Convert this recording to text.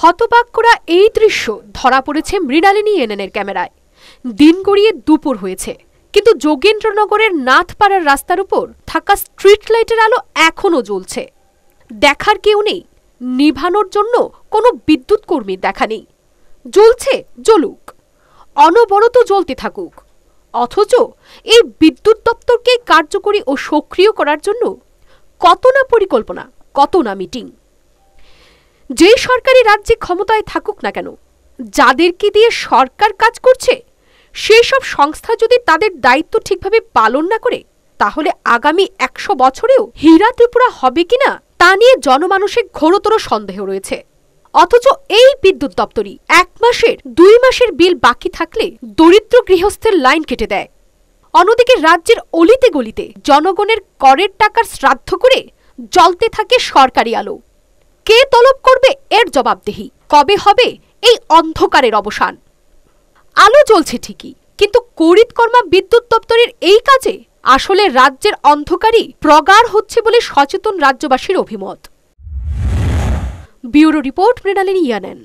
হতবাক করা এই দৃশ্য ধরা পড়েছে মৃণালিনী এনএনের ক্যামেরায় দিন গড়িয়ে দুপুর হয়েছে কিন্তু যোগেন্দ্রনগরের নাথপাড়ার রাস্তার উপর থাকা স্ট্রিট লাইটের আলো এখনও জ্বলছে দেখার কেউ নেই নিভানোর জন্য কোনো বিদ্যুৎ কর্মীর দেখা নেই জ্বলছে জ্বলুক অনবরত জ্বলতে থাকুক অথচ এই বিদ্যুৎ দপ্তরকে কার্যকরী ও সক্রিয় করার জন্য কত না পরিকল্পনা কত না মিটিং যে সরকারি রাজ্যে ক্ষমতায় থাকুক না কেন যাদের কি দিয়ে সরকার কাজ করছে সেই সব সংস্থা যদি তাদের দায়িত্ব ঠিকভাবে পালন না করে তাহলে আগামী একশো বছরেও হীরা ত্রিপুরা হবে কিনা তা নিয়ে জনমানুষের ঘোরতর সন্দেহ রয়েছে অথচ এই বিদ্যুৎ দপ্তরই এক মাসের দুই মাসের বিল বাকি থাকলে দরিদ্র গৃহস্থের লাইন কেটে দেয় অন্যদিকে রাজ্যের অলিতে গলিতে জনগণের করের টাকার শ্রাদ্ধ করে জ্বলতে থাকে সরকারি আলো কে তলব করবে এর জবাবদেহি কবে হবে এই অন্ধকারের অবসান আলো জ্বলছে ঠিকই কিন্তু করিতকর্মা বিদ্যুৎ দপ্তরের এই কাজে আসলে রাজ্যের অন্ধকারই প্রগাঢ় হচ্ছে বলে সচেতন রাজ্যবাসীর অভিমত ব্যুরো রিপোর্ট মৃণালিনী ইয়ানেন